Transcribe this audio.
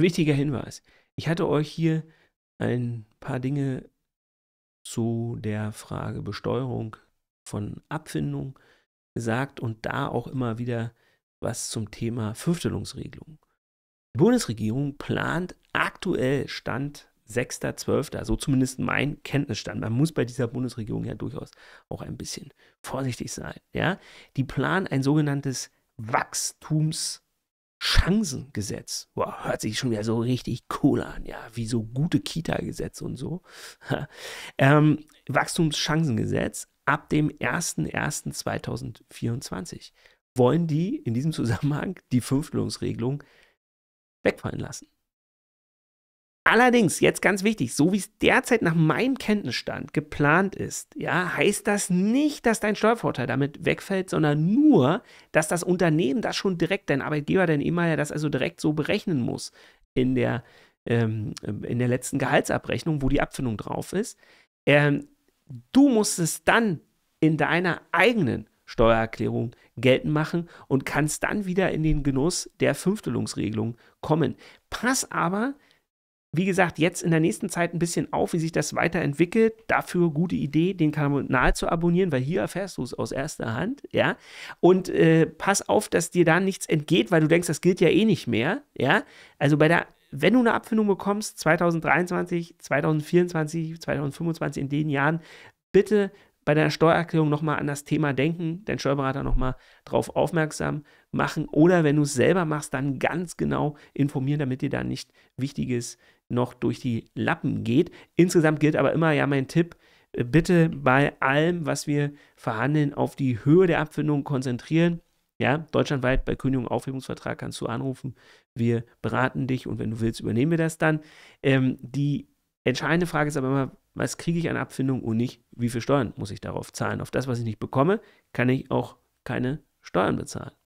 wichtiger Hinweis. Ich hatte euch hier ein paar Dinge zu der Frage Besteuerung von Abfindung gesagt und da auch immer wieder was zum Thema Fürchtelungsregelung. Die Bundesregierung plant aktuell Stand 6.12., so zumindest mein Kenntnisstand. Man muss bei dieser Bundesregierung ja durchaus auch ein bisschen vorsichtig sein. Ja? Die planen ein sogenanntes Wachstums- Chancengesetz. Wow, hört sich schon wieder so richtig cool an, ja, wie so gute Kita-Gesetze und so. ähm, Wachstumschancengesetz ab dem 01.01.2024 wollen die in diesem Zusammenhang die Fünftelungsregelung wegfallen lassen. Allerdings, jetzt ganz wichtig, so wie es derzeit nach meinem Kenntnisstand geplant ist, ja, heißt das nicht, dass dein Steuervorteil damit wegfällt, sondern nur, dass das Unternehmen das schon direkt, dein Arbeitgeber, dein E-Mail, das also direkt so berechnen muss in der, ähm, in der letzten Gehaltsabrechnung, wo die Abfindung drauf ist. Ähm, du musst es dann in deiner eigenen Steuererklärung geltend machen und kannst dann wieder in den Genuss der Fünftelungsregelung kommen. Pass aber wie gesagt, jetzt in der nächsten Zeit ein bisschen auf, wie sich das weiterentwickelt. Dafür gute Idee, den Kanal zu abonnieren, weil hier erfährst du es aus erster Hand, ja. Und äh, pass auf, dass dir da nichts entgeht, weil du denkst, das gilt ja eh nicht mehr, ja. Also bei der, wenn du eine Abfindung bekommst, 2023, 2024, 2025, in den Jahren, bitte bei der Steuererklärung nochmal an das Thema denken, deinen Steuerberater nochmal drauf aufmerksam machen oder wenn du es selber machst, dann ganz genau informieren, damit dir da nicht Wichtiges noch durch die Lappen geht. Insgesamt gilt aber immer ja mein Tipp, äh, bitte bei allem, was wir verhandeln, auf die Höhe der Abfindung konzentrieren. Ja, deutschlandweit bei Kündigung Aufhebungsvertrag kannst du anrufen. Wir beraten dich und wenn du willst, übernehmen wir das dann. Ähm, die Entscheidende Frage ist aber immer, was kriege ich an Abfindung und nicht, wie viel Steuern muss ich darauf zahlen? Auf das, was ich nicht bekomme, kann ich auch keine Steuern bezahlen.